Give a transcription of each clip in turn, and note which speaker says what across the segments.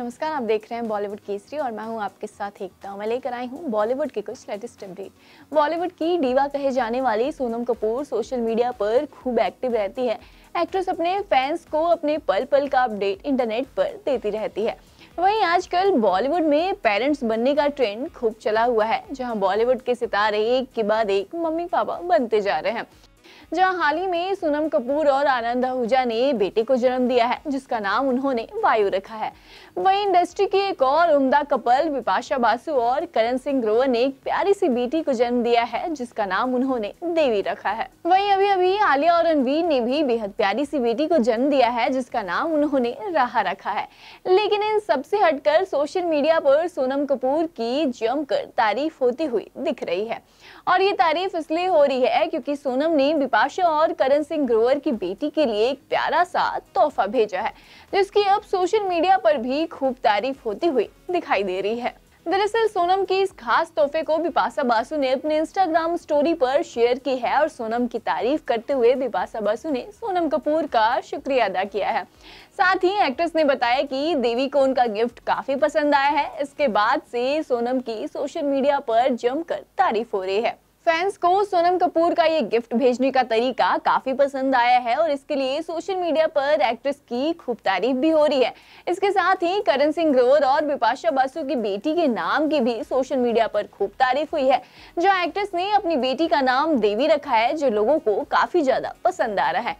Speaker 1: नमस्कार आप देख रहे हैं बॉलीवुड केसरी और मैं हूं आपके साथ एकता मैं लेकर आई हूं बॉलीवुड के कुछ लेटेस्ट अपडेट बॉलीवुड की डीवा कहे जाने वाली सोनम कपूर सोशल मीडिया पर खूब एक्टिव रहती है एक्ट्रेस अपने फैंस को अपने पल पल का अपडेट इंटरनेट पर देती रहती है वहीं आजकल बॉलीवुड में पेरेंट्स बनने का ट्रेंड खूब चला हुआ है जहां बॉलीवुड के सितारे एक के बाद एक मम्मी पापा बनते जा रहे हैं जहां हाल ही में सोनम कपूर और आनंद आहूजा ने बेटे को जन्म दिया है जिसका नाम उन्होंने वायु रखा है वहीं इंडस्ट्री के एक और उम्दा कपल विपाशा बासु और करण सिंह ग्रोवर ने एक प्यारी सी बेटी को जन्म दिया है जिसका नाम उन्होंने देवी रखा है वही अभी अभी आलिया और रणवीर ने भी बेहद प्यारी सी बेटी को जन्म दिया है जिसका नाम उन्होंने राहा रखा है लेकिन इन सबसे हटकर सोशल मीडिया पर सोनम कपूर की जमकर तारीफ होती हुई दिख रही है और ये तारीफ इसलिए हो रही है क्योंकि सोनम ने पाशा और करण सिंह ग्रोवर की बेटी के लिए एक प्यारा सा तोहफा भेजा है जिसकी अब सोशल मीडिया पर भी खूब तारीफ होती हुई दिखाई दे रही है दरअसल सोनम की इस खास तोहफे को बिपाशा बासु ने अपने इंस्टाग्राम स्टोरी पर शेयर की है और सोनम की तारीफ करते हुए बिपाशा बासु ने सोनम कपूर का शुक्रिया अदा किया है साथ ही एक्ट्रेस ने बताया कि देवी को उनका गिफ्ट काफी पसंद आया है इसके बाद से सोनम की सोशल मीडिया पर जमकर तारीफ हो रही है फैंस को सोनम कपूर का ये गिफ्ट भेजने का तरीका काफी पसंद आया है और इसके लिए सोशल मीडिया पर एक्ट्रेस की खूब तारीफ भी हो रही है इसके साथ ही करण सिंह ग्रोवर और बिपाशा बासु की बेटी के नाम की भी सोशल मीडिया पर खूब तारीफ हुई है जो एक्ट्रेस ने अपनी बेटी का नाम देवी रखा है जो लोगों को काफी ज्यादा पसंद आ रहा है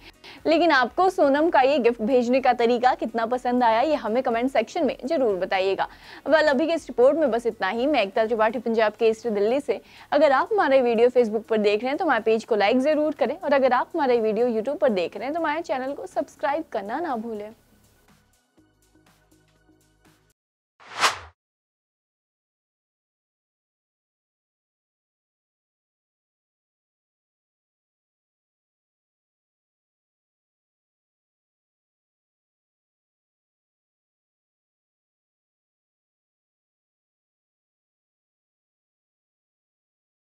Speaker 1: लेकिन आपको सोनम का ये गिफ्ट भेजने का तरीका कितना पसंद आया ये हमें कमेंट सेक्शन में जरूर बताइएगा वेल अभी के इस रिपोर्ट में बस इतना ही मैं एकता त्रिपाठी पंजाब के ईस्ट दिल्ली से अगर आप हमारे वीडियो फेसबुक पर देख रहे हैं तो हमारे पेज को लाइक ज़रूर करें और अगर आप हमारे वीडियो यूट्यूब पर देख रहे हैं तो हमारे चैनल को सब्सक्राइब करना ना भूलें